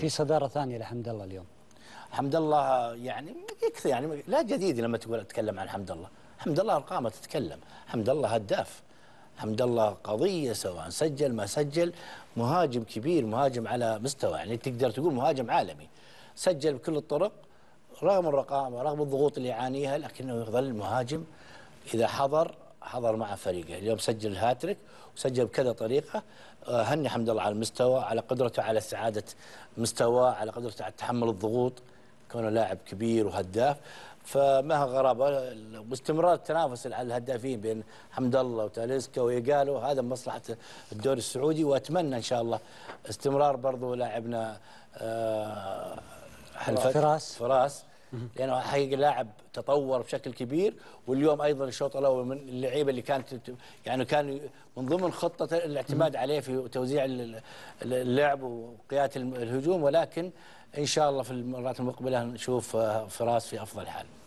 في صداره ثانيه لحمد الله اليوم حمد الله يعني يكثر يعني لا جديد لما تقول اتكلم عن حمد الله حمد الله ارقامه تتكلم حمد الله هداف حمد الله قضيه سواء سجل ما سجل مهاجم كبير مهاجم على مستوى يعني تقدر تقول مهاجم عالمي سجل بكل الطرق رغم الرقم ورغم الضغوط اللي يعانيها لكنه يظل مهاجم اذا حضر حضر مع فريقه اليوم سجل هاتريك وسجل بكذا طريقه آه، هني حمد الله على المستوى على قدرته على استعاده مستواه على قدرته على تحمل الضغوط كونه لاعب كبير وهداف فما غرابه واستمرار التنافس على الهدافين بين حمد الله وتاليسكا ويقالوا هذا مصلحه الدوري السعودي واتمنى ان شاء الله استمرار برضو لاعبنا آه، فراس فراس لانه حقيقه لاعب تطور بشكل كبير واليوم ايضا الشوط الاول من اللعيبه اللي كانت يعني كان من ضمن خطه الاعتماد عليه في توزيع اللعب وقياده الهجوم ولكن ان شاء الله في المرات المقبله نشوف فراس في افضل حال